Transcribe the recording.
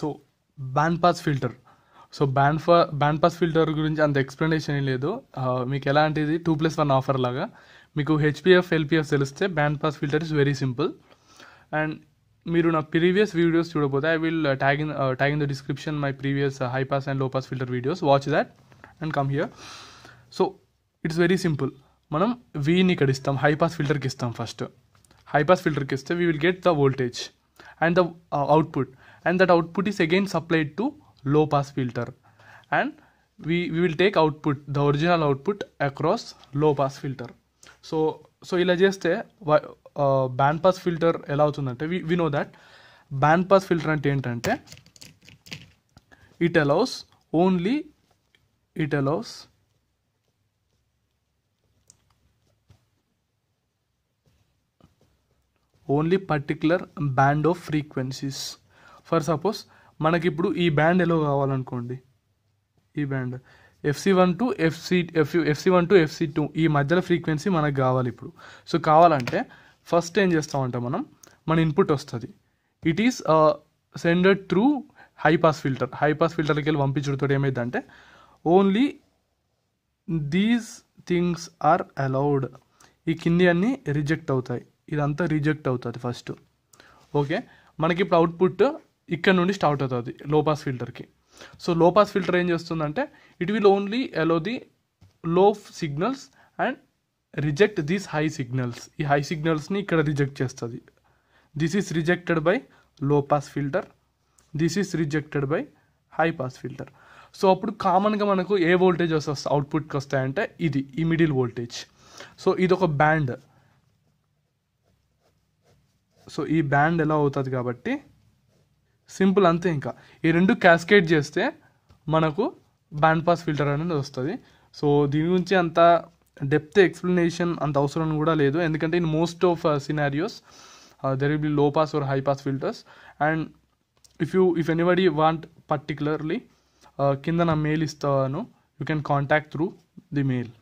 so band pass filter so band ఫా band pass filter గురించి అంత ఎక్స్ప్లెనేషన్ ఏం లేదు మీకు ఎలాంటిది టూ ప్లస్ వన్ ఆఫర్ లాగా మీకు హెచ్పిఎఫ్ ఎల్పిఎఫ్ తెలిస్తే band pass filter is very simple and మీరు నా ప్రీవియస్ వీడియోస్ చూడబోతే I will tag in tag in the description my previous high pass and low pass filter videos watch that and come here so it's very simple మనం వీని ఇక్కడ ఇస్తాం high pass ఫిల్టర్కి ఇస్తాం first high pass ఫిల్టర్కి ఇస్తే we will get the voltage and the output and that output is again supplied to low pass filter and we, we will take output the original output across low pass filter so so ila chesthe uh, band pass filter allows avutundante we, we know that band pass filter and ante entante it allows only it allows only particular band of frequencies for suppose మనకి ఇప్పుడు ఈ band ఎలో కావాలనుకోండి ఈ band FC one to FC F FC one to FC two ఈ మధ్యలో frequency మనకు కావాలి ఇప్పుడు సో కావాలంటే ఫస్ట్ ఏం చేస్తామంటే మనం మన ఇన్పుట్ వస్తుంది it is sended through high pass filter high pass ఫిల్టర్కి వెళ్ళి పంపించడంతో ఏమైందంటే only these things are allowed ఈ కింది అన్నీ రిజెక్ట్ అవుతాయి ఇదంతా రిజెక్ట్ అవుతుంది ఫస్ట్ ఓకే మనకి ఇప్పుడు అవుట్పుట్ ఇక్కడ నుండి స్టార్ట్ అవుతుంది లోపాస్ ఫిల్టర్కి సో లోపాస్ ఫిల్టర్ ఏం చేస్తుందంటే it will only allow the low signals and reject these high signals ఈ హై సిగ్నల్స్ని ఇక్కడ రిజెక్ట్ చేస్తుంది this is rejected by low pass filter this is rejected by high pass filter so అప్పుడు కామన్గా మనకు ఏ voltage వస్తుంది అవుట్పుట్కి వస్తాయంటే ఇది ఈ మిడిల్ వోల్టేజ్ సో ఇది ఒక బ్యాండ్ సో ఈ బ్యాండ్ ఎలా అవుతుంది కాబట్టి సింపుల్ అంతే ఇంకా ఈ రెండు క్యాస్కేట్ చేస్తే మనకు బ్యాండ్ పాస్ ఫిల్టర్ అనేది వస్తుంది సో దీని గురించి అంత డెప్త్ ఎక్స్ప్లెనేషన్ అంత అవసరం కూడా లేదు ఎందుకంటే in most of scenarios there will be low pass or high pass filters and if you if anybody want particularly కింద నా మెయిల్ ఇస్తాను you can contact through the mail